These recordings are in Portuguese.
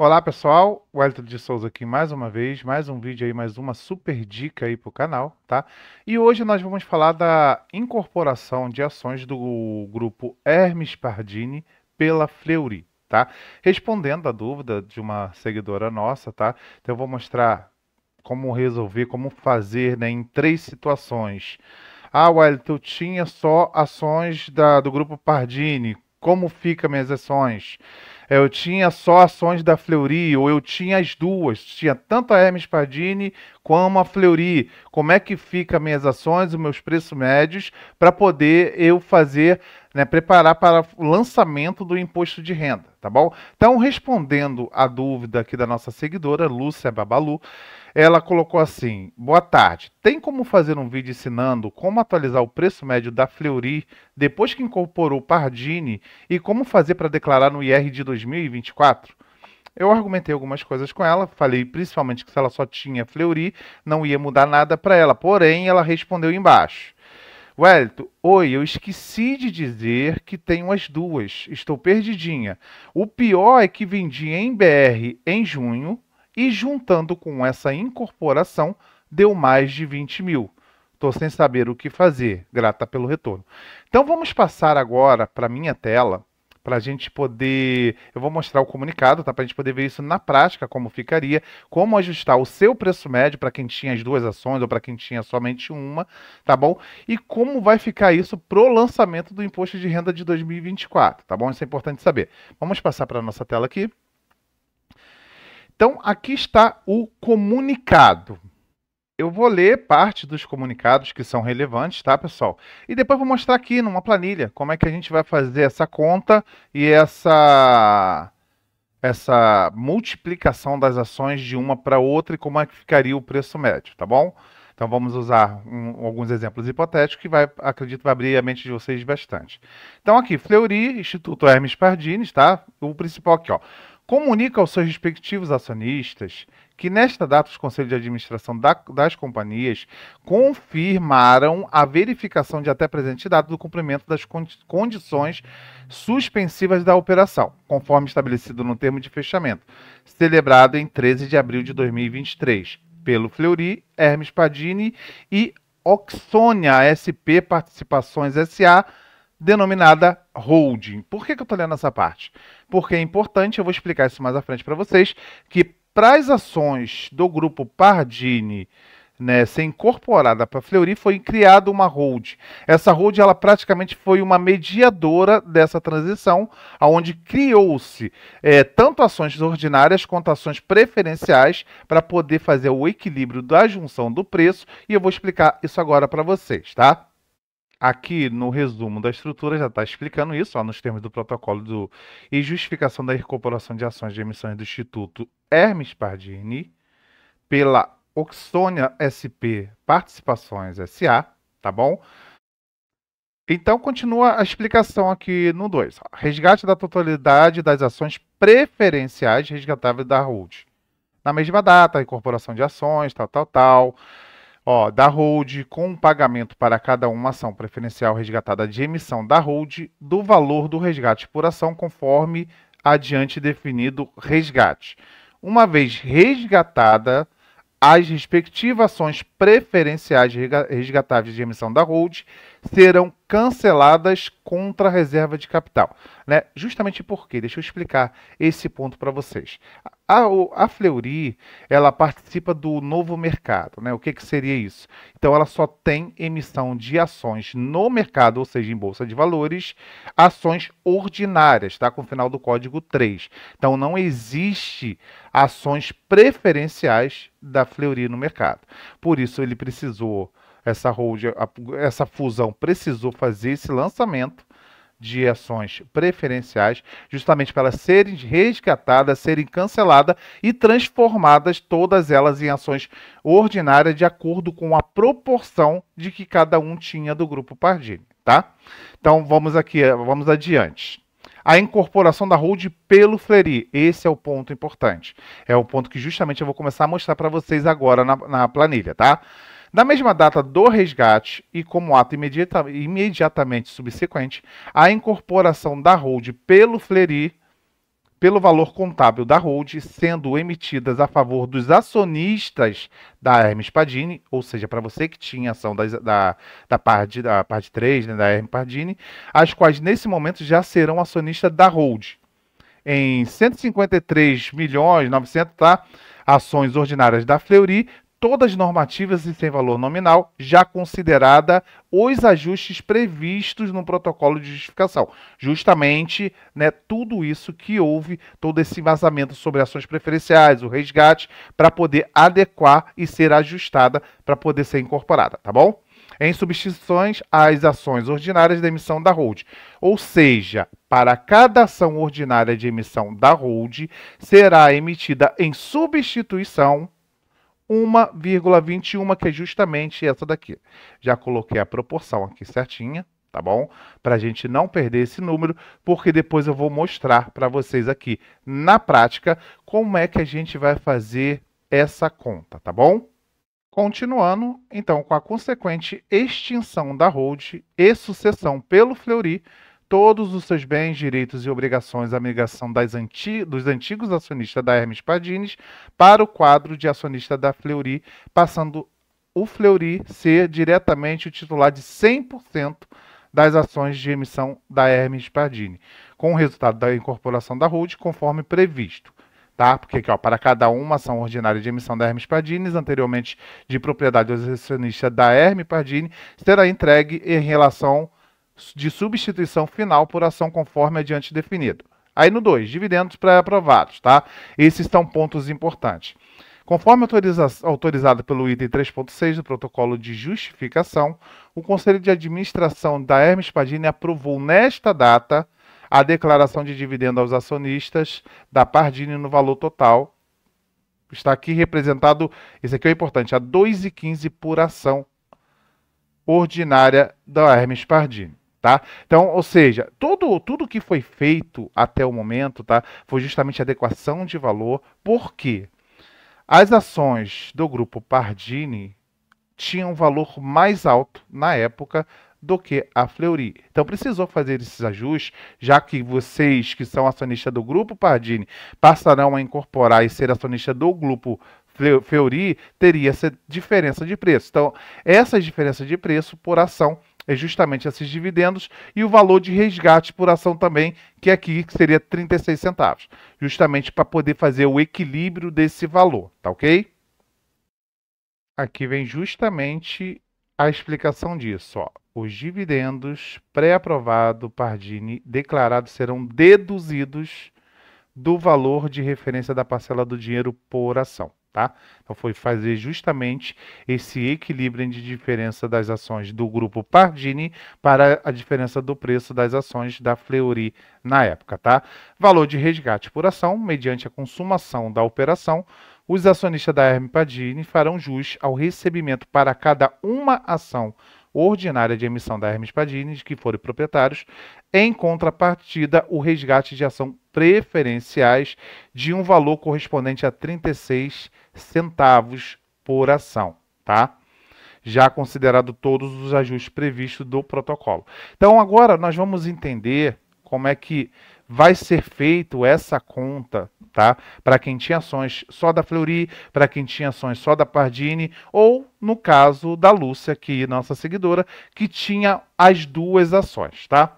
Olá pessoal, o Elton de Souza aqui mais uma vez, mais um vídeo aí, mais uma super dica aí para o canal, tá? E hoje nós vamos falar da incorporação de ações do grupo Hermes Pardini pela Fleury, tá? Respondendo a dúvida de uma seguidora nossa, tá? Então eu vou mostrar como resolver, como fazer né, em três situações. Ah, Wellington, tinha só ações da, do grupo Pardini, como fica minhas ações? eu tinha só ações da Fleury, ou eu tinha as duas, tinha tanto a Hermes Pardini como a Fleury. Como é que fica minhas ações, os meus preços médios, para poder eu fazer, né, preparar para o lançamento do imposto de renda, tá bom? Então, respondendo a dúvida aqui da nossa seguidora, Lúcia Babalu, ela colocou assim: Boa tarde. Tem como fazer um vídeo ensinando como atualizar o preço médio da Fleury depois que incorporou Pardini e como fazer para declarar no IR de 2024? Eu argumentei algumas coisas com ela, falei principalmente que se ela só tinha Fleury, não ia mudar nada para ela. Porém, ela respondeu embaixo. Wellington, oi, eu esqueci de dizer que tenho as duas. Estou perdidinha. O pior é que vendi em BR em junho e juntando com essa incorporação deu mais de 20 mil. Estou sem saber o que fazer, grata pelo retorno. Então vamos passar agora para minha tela, para a gente poder. Eu vou mostrar o comunicado, tá? Para a gente poder ver isso na prática, como ficaria, como ajustar o seu preço médio para quem tinha as duas ações ou para quem tinha somente uma, tá bom? E como vai ficar isso pro lançamento do imposto de renda de 2024, tá bom? Isso é importante saber. Vamos passar para nossa tela aqui. Então, aqui está o comunicado. Eu vou ler parte dos comunicados que são relevantes, tá, pessoal? E depois vou mostrar aqui numa planilha como é que a gente vai fazer essa conta e essa essa multiplicação das ações de uma para outra e como é que ficaria o preço médio, tá bom? Então vamos usar um, alguns exemplos hipotéticos que vai, acredito, vai abrir a mente de vocês bastante. Então aqui, Fleury, Instituto Hermes Pardines, tá? O principal aqui, ó comunica aos seus respectivos acionistas que nesta data os conselhos de administração da, das companhias confirmaram a verificação de até presente data do cumprimento das condições suspensivas da operação, conforme estabelecido no termo de fechamento, celebrado em 13 de abril de 2023 pelo Fleury, Hermes Padini e Oxônia SP Participações SA denominada holding. Por que, que eu estou lendo essa parte? Porque é importante, eu vou explicar isso mais à frente para vocês, que para as ações do grupo Pardini né, ser incorporada para a Fleury, foi criada uma hold. Essa hold ela praticamente foi uma mediadora dessa transição, aonde criou-se é, tanto ações ordinárias quanto ações preferenciais para poder fazer o equilíbrio da junção do preço, e eu vou explicar isso agora para vocês, tá? Aqui no resumo da estrutura já está explicando isso, ó, nos termos do protocolo do, e justificação da incorporação de ações de emissões do Instituto Hermes Pardini pela Oxônia SP Participações SA, tá bom? Então continua a explicação aqui no 2. Resgate da totalidade das ações preferenciais resgatáveis da RUD. Na mesma data, incorporação de ações, tal, tal, tal. Ó, da hold com pagamento para cada uma ação preferencial resgatada de emissão da hold do valor do resgate por ação conforme adiante definido resgate. Uma vez resgatada, as respectivas ações preferenciais resgatáveis de emissão da hold serão canceladas contra a reserva de capital. Né? Justamente quê? deixa eu explicar esse ponto para vocês. A, a Fleury, ela participa do novo mercado, né? O que, que seria isso? Então, ela só tem emissão de ações no mercado, ou seja, em bolsa de valores, ações ordinárias, tá? Com o final do código 3. Então, não existe ações preferenciais da Fleury no mercado. Por isso, ele precisou, essa hold, essa fusão precisou fazer esse lançamento de ações preferenciais, justamente para elas serem resgatadas, serem canceladas e transformadas todas elas em ações ordinárias de acordo com a proporção de que cada um tinha do grupo Pardini, tá? Então vamos aqui, vamos adiante. A incorporação da hold pelo Fleury, esse é o ponto importante. É o ponto que justamente eu vou começar a mostrar para vocês agora na, na planilha, tá? Na mesma data do resgate e como ato imediata, imediatamente subsequente, a incorporação da hold pelo Fleury pelo valor contábil da hold, sendo emitidas a favor dos acionistas da Hermes Padini, ou seja, para você que tinha ação da, da, da, parte, da parte 3 né, da Hermes Padini, as quais nesse momento já serão acionistas da hold. Em 153 milhões 900 tá, ações ordinárias da Fleury, todas normativas e sem valor nominal, já considerada os ajustes previstos no protocolo de justificação. Justamente, né, tudo isso que houve, todo esse vazamento sobre ações preferenciais, o resgate, para poder adequar e ser ajustada para poder ser incorporada, tá bom? Em substituições às ações ordinárias de emissão da hold. Ou seja, para cada ação ordinária de emissão da hold, será emitida em substituição 1,21, que é justamente essa daqui. Já coloquei a proporção aqui certinha, tá bom? Para a gente não perder esse número, porque depois eu vou mostrar para vocês aqui na prática como é que a gente vai fazer essa conta, tá bom? Continuando, então, com a consequente extinção da hold e sucessão pelo Fleury, todos os seus bens, direitos e obrigações à migração anti... dos antigos acionistas da Hermes Padines para o quadro de acionista da Fleury, passando o Fleury ser diretamente o titular de 100% das ações de emissão da Hermes Pardini, com o resultado da incorporação da Rude conforme previsto. Tá? Porque aqui, ó, para cada uma ação ordinária de emissão da Hermes Pardini, anteriormente de propriedade dos acionistas da Hermes Pardini, será entregue em relação de substituição final por ação conforme adiante definido. Aí no 2, dividendos pré-aprovados, tá? Esses são pontos importantes. Conforme autorizado pelo item 3.6 do protocolo de justificação, o Conselho de Administração da Hermes Padini aprovou nesta data a declaração de dividendo aos acionistas da Pardini no valor total. Está aqui representado, isso aqui é importante, a 2,15 por ação ordinária da Hermes Pardini. Tá? Então, ou seja, tudo tudo que foi feito até o momento tá, foi justamente adequação de valor, porque as ações do grupo Pardini tinham valor mais alto na época do que a Fleury. Então precisou fazer esses ajustes, já que vocês que são acionistas do grupo Pardini passarão a incorporar e ser acionista do grupo Fleury, teria essa diferença de preço. Então, essas diferenças de preço por ação é justamente esses dividendos e o valor de resgate por ação também, que aqui seria 36 centavos, justamente para poder fazer o equilíbrio desse valor, tá ok? Aqui vem justamente a explicação disso, ó. Os dividendos pré-aprovado Pardini declarados serão deduzidos do valor de referência da parcela do dinheiro por ação. Tá? Então foi fazer justamente esse equilíbrio de diferença das ações do grupo Pardini para a diferença do preço das ações da Fleury na época, tá? Valor de resgate por ação, mediante a consumação da operação, os acionistas da Hermes Pardini farão jus ao recebimento para cada uma ação ordinária de emissão da Hermes Padini, de que forem proprietários, em contrapartida, o resgate de ação preferenciais de um valor correspondente a 36 centavos por ação, tá? Já considerado todos os ajustes previstos do protocolo. Então, agora nós vamos entender como é que vai ser feito essa conta, tá? Para quem tinha ações só da Fleury, para quem tinha ações só da Pardini, ou no caso da Lúcia, que é nossa seguidora, que tinha as duas ações, tá?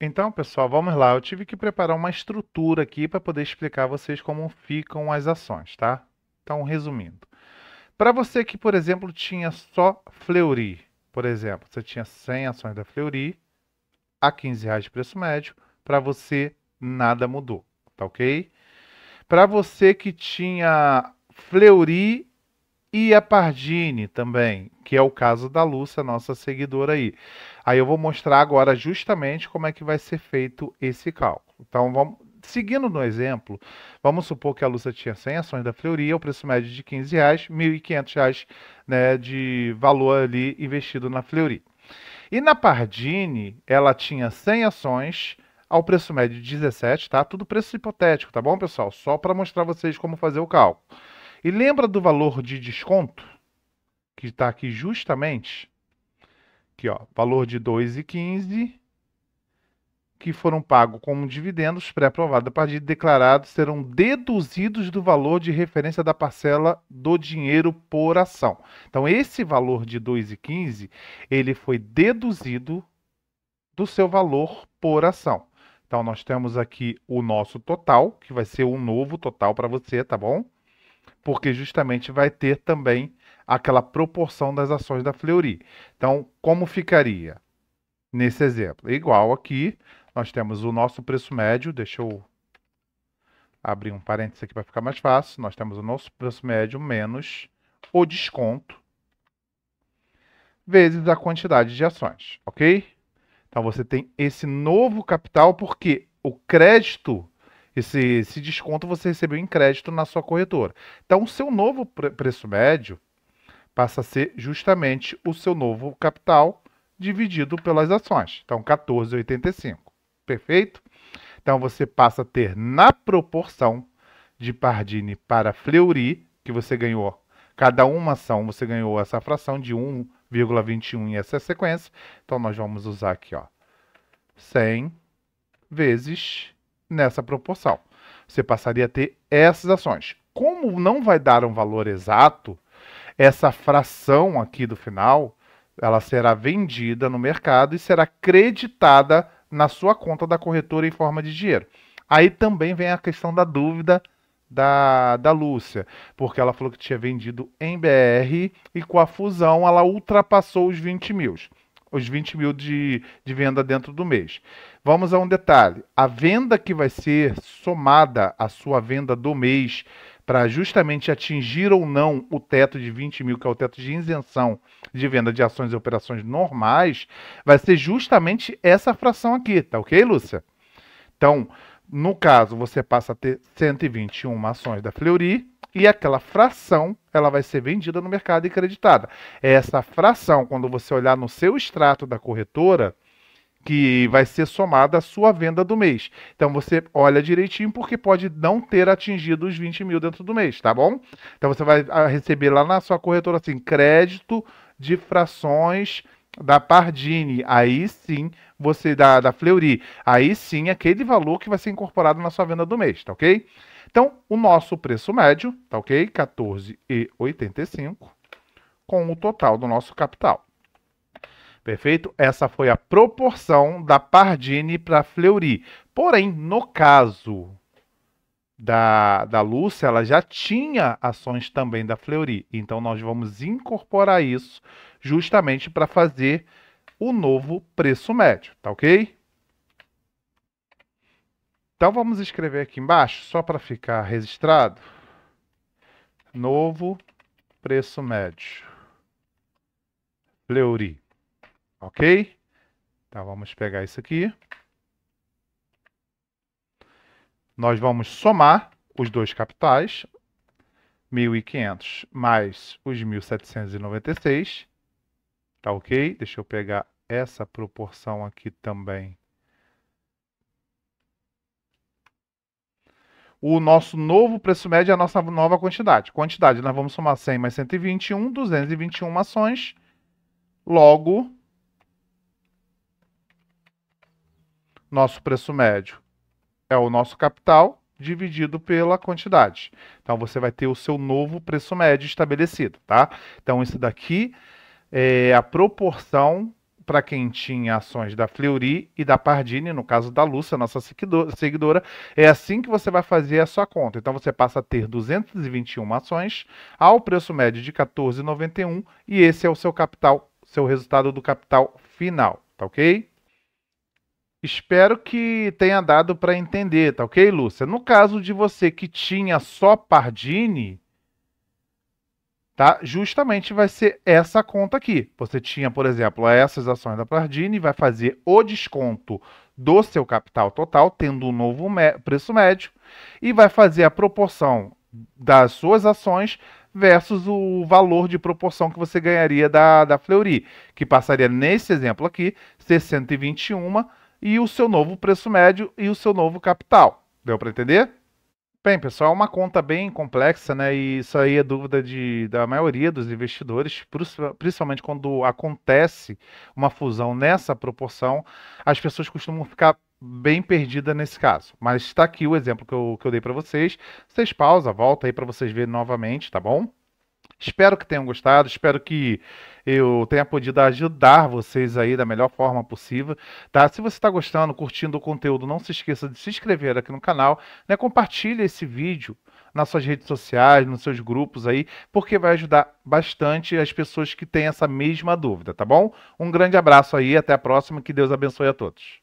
Então, pessoal, vamos lá. Eu tive que preparar uma estrutura aqui para poder explicar a vocês como ficam as ações, tá? Então, resumindo. Para você que, por exemplo, tinha só Fleury, por exemplo, você tinha 100 ações da Fleury, a 15 reais de preço médio. Para você, nada mudou, tá ok? Para você que tinha Fleury e a Pardini também, que é o caso da Lúcia, nossa seguidora aí. Aí eu vou mostrar agora justamente como é que vai ser feito esse cálculo. Então, vamos, seguindo no exemplo, vamos supor que a Lúcia tinha 100 ações da Fleury, é o preço médio de 15 reais, 1.500 reais né, de valor ali investido na Fleury. E na Pardini, ela tinha 100 ações ao preço médio de 17, tá? Tudo preço hipotético, tá bom, pessoal? Só para mostrar vocês como fazer o cálculo. E lembra do valor de desconto? Que está aqui justamente. Aqui, ó, valor de 2,15 que foram pagos como dividendos pré aprovado a partir de declarados serão deduzidos do valor de referência da parcela do dinheiro por ação. Então, esse valor de 2,15, ele foi deduzido do seu valor por ação. Então, nós temos aqui o nosso total, que vai ser um novo total para você, tá bom? Porque justamente vai ter também aquela proporção das ações da Fleury. Então, como ficaria? Nesse exemplo, igual aqui nós temos o nosso preço médio, deixa eu abrir um parênteses aqui para ficar mais fácil, nós temos o nosso preço médio menos o desconto vezes a quantidade de ações, ok? Então você tem esse novo capital porque o crédito, esse, esse desconto você recebeu em crédito na sua corretora. Então o seu novo pre preço médio passa a ser justamente o seu novo capital dividido pelas ações. Então 14,85 perfeito? Então você passa a ter na proporção de Pardini para Fleury, que você ganhou cada uma ação, você ganhou essa fração de 1,21 em essa sequência. Então nós vamos usar aqui, ó, 100 vezes nessa proporção. Você passaria a ter essas ações. Como não vai dar um valor exato, essa fração aqui do final, ela será vendida no mercado e será creditada na sua conta da corretora em forma de dinheiro. Aí também vem a questão da dúvida da, da Lúcia, porque ela falou que tinha vendido em BR e com a fusão ela ultrapassou os 20 mil. Os 20 mil de, de venda dentro do mês. Vamos a um detalhe: a venda que vai ser somada à sua venda do mês para justamente atingir ou não o teto de 20 mil, que é o teto de isenção de venda de ações e operações normais, vai ser justamente essa fração aqui, tá ok, Lúcia? Então, no caso, você passa a ter 121 ações da Fleury e aquela fração ela vai ser vendida no mercado e creditada. É essa fração, quando você olhar no seu extrato da corretora, que vai ser somada à sua venda do mês. Então você olha direitinho porque pode não ter atingido os 20 mil dentro do mês, tá bom? Então você vai ah, receber lá na sua corretora assim, crédito de frações da Pardini, aí sim você da, da Fleury, aí sim aquele valor que vai ser incorporado na sua venda do mês, tá ok? Então, o nosso preço médio, tá ok? 14,85 com o total do nosso capital. Perfeito? Essa foi a proporção da Pardini para Fleury. Porém, no caso da, da Lúcia, ela já tinha ações também da Fleury. Então, nós vamos incorporar isso justamente para fazer o novo preço médio, tá ok? Então, vamos escrever aqui embaixo, só para ficar registrado. Novo preço médio. Fleury. Ok? Então, vamos pegar isso aqui. Nós vamos somar os dois capitais, 1.500 mais os 1.796. Tá ok? Deixa eu pegar essa proporção aqui também. O nosso novo preço médio é a nossa nova quantidade. Quantidade, nós vamos somar 100 mais 121, 221 ações. Logo, nosso preço médio é o nosso capital dividido pela quantidade. Então você vai ter o seu novo preço médio estabelecido, tá? Então isso daqui é a proporção para quem tinha ações da Fleury e da Pardini, no caso da Lúcia, nossa seguidora, é assim que você vai fazer a sua conta. Então você passa a ter 221 ações ao preço médio de 14,91 e esse é o seu capital, seu resultado do capital final, tá OK? Espero que tenha dado para entender, tá ok, Lúcia? No caso de você que tinha só Pardini, tá? Justamente vai ser essa conta aqui. Você tinha, por exemplo, essas ações da Pardini, vai fazer o desconto do seu capital total, tendo um novo preço médio, e vai fazer a proporção das suas ações versus o valor de proporção que você ganharia da, da Fleury, que passaria, nesse exemplo aqui, ser 121 e o seu novo preço médio e o seu novo capital. Deu para entender? Bem, pessoal, é uma conta bem complexa, né? E isso aí é dúvida de, da maioria dos investidores, principalmente quando acontece uma fusão nessa proporção, as pessoas costumam ficar bem perdidas nesse caso. Mas está aqui o exemplo que eu, que eu dei para vocês. Vocês pausa, volta aí para vocês verem novamente, tá bom? Espero que tenham gostado, espero que eu tenha podido ajudar vocês aí da melhor forma possível, tá? Se você está gostando, curtindo o conteúdo, não se esqueça de se inscrever aqui no canal, né? Compartilhe esse vídeo nas suas redes sociais, nos seus grupos aí, porque vai ajudar bastante as pessoas que têm essa mesma dúvida, tá bom? Um grande abraço aí, até a próxima, que Deus abençoe a todos.